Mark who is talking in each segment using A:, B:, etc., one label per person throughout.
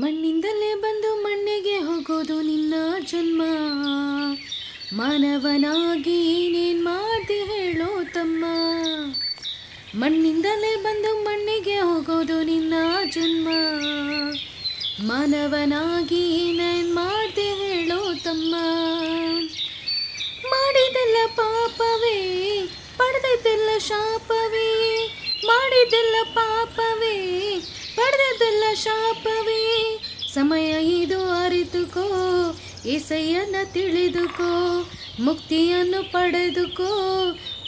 A: ಮಣ್ಣಿಂದಲೇ ಬಂದು ಮಣ್ಣಿಗೆ ಹೋಗೋದು ನಿನ್ನ ಜನ್ಮ ಮಾನವನಾಗಿ ಏನೇನು ಮಾಡಿ ಹೇಳೋ ತಮ್ಮ ಮಣ್ಣಿಂದಲೇ ಬಂದು ಮಣ್ಣಿಗೆ ಹೋಗೋದು ನಿನ್ನ ಜನ್ಮ ಮಾನವನಾಗಿ ಏನೇನು ಮಾಡ್ದೆ ಹೇಳೋ ತಮ್ಮ ಮಾಡಿದೆಲ್ಲ ಪಾಪವೇ ಪಡೆದಿದ್ದೆಲ್ಲ ಶಾಪವೇ ಮಾಡಿದೆಲ್ಲ ಪಾಪವೇ ಪಡೆದಲ್ಲ ಶಾಪವೇ ಸಮಯ ಇದು ಅರಿತುಕೋ ಇಸೆಯನ್ನು ತಿಳಿದುಕೋ ಮುಕ್ತಿಯನ್ನು ಪಡೆದುಕೋ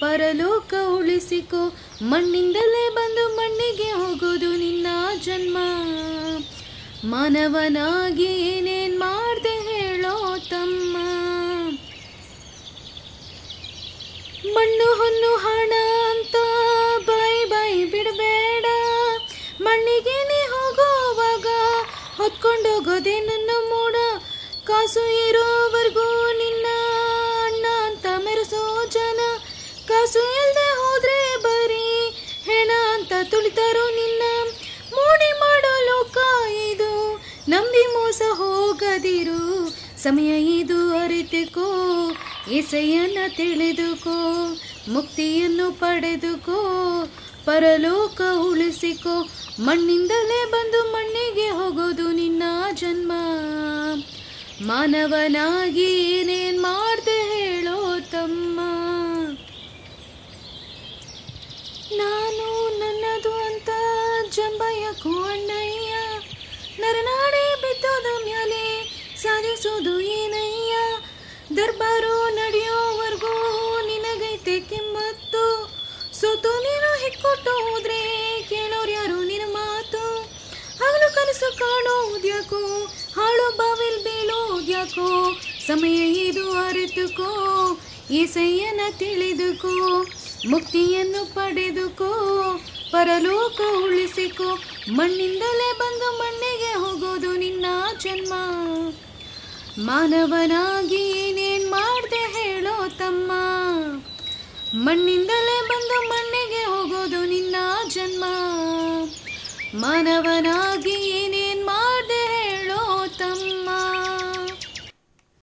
A: ಪರಲೋಕ ಉಳಿಸಿಕೋ ಮಣ್ಣಿಂದಲೇ ಬಂದು ಮಣ್ಣಿಗೆ ಹೋಗೋದು ನಿನ್ನ ಜನ್ಮ ಮಾನವನಾಗಿ ಏನೇನ್ ಮಾಡ್ದೆ ಹೇಳೋ ತಮ್ಮ ಮಣ್ಣು ಹೊನ್ನು ಹಣ ಹೊತ್ಕೊಂಡೋಗೋದೆ ನನ್ನ ಮೂಡ ಕಾಸು ಇರೋವರೆಗೂ ನಿನ್ನ ಅಣ್ಣ ಅಂತ ಮೆರೆಸೋ ಜನ ಕಾಸು ಇಲ್ಲದೆ ಹೋದ್ರೆ ಬರೀ ಹೆಣ ಅಂತ ತುಳಿತಾರೋ ನಿನ್ನ ಮೂಡಿ ಮಾಡೋ ಲೋಕ ಇದು ನಂಬಿ ಮೋಸ ಹೋಗದಿರು ಸಮಯ ಇದು ಅರಿತುಕೋ ಎಸೆಯನ್ನು ತಿಳಿದುಕೋ ಮುಕ್ತಿಯನ್ನು ಪಡೆದುಕೋ ಪರಲೋಕ ಉಳಿಸಿಕೋ ಮಣ್ಣಿಂದಲೇ ಬಂದು ಮಣ್ಣಿಗೆ ಹೋಗೋದು ಮಾನವನಾಗಿ ಏನೇನ್ ಮಾಡ್ದೆ ಹೇಳೋ ತಮ್ಮ ನಾನು ನನ್ನದು ಅಂತ ಜಂಬಯ್ಯ ಕೋಣ್ಣಯ್ಯ ನರನಾಡೆ ಬಿದ್ದೋದ ಮೇಲೆ ಸಾಧಿಸೋದು ಏನಯ್ಯ ದರ್ಬಾರು ನಡೆಯೋವರೆಗೂ ನಿನಗೈತೆ ಕಿಮ್ಮತ್ತು ಸೋತು ನೀನು ಹಿಕ್ಕೊಟ್ಟು ಹೋದ್ರೆ ಕೇಳೋರು ಯಾರು ನಿನ್ನ ಮಾತು ಹಗಲು ಕನಸು ಕಾ ಯಾಕೋ ಸಮಯ ಇದು ಅರಿತುಕೋ ಈಸಯ್ಯನ ತಿಳಿದುಕೋ ಮುಕ್ತಿಯನ್ನು ಪಡೆದುಕೋ ಪರಲೋಕ ಉಳಿಸಿಕೋ ಮಣ್ಣಿಂದಲೇ ಬಂದು ಮಣ್ಣಿಗೆ ಹೋಗೋದು ನಿನ್ನ ಜನ್ಮ ಮಾನವನಾಗಿ ಏನೇನ್ ಮಾಡ್ದೆ ಹೇಳೋ ತಮ್ಮ ಮಣ್ಣಿಂದಲೇ ಬಂದು ಮಣ್ಣಿಗೆ ಹೋಗೋದು ನಿನ್ನ ಜನ್ಮ ಮಾನವನ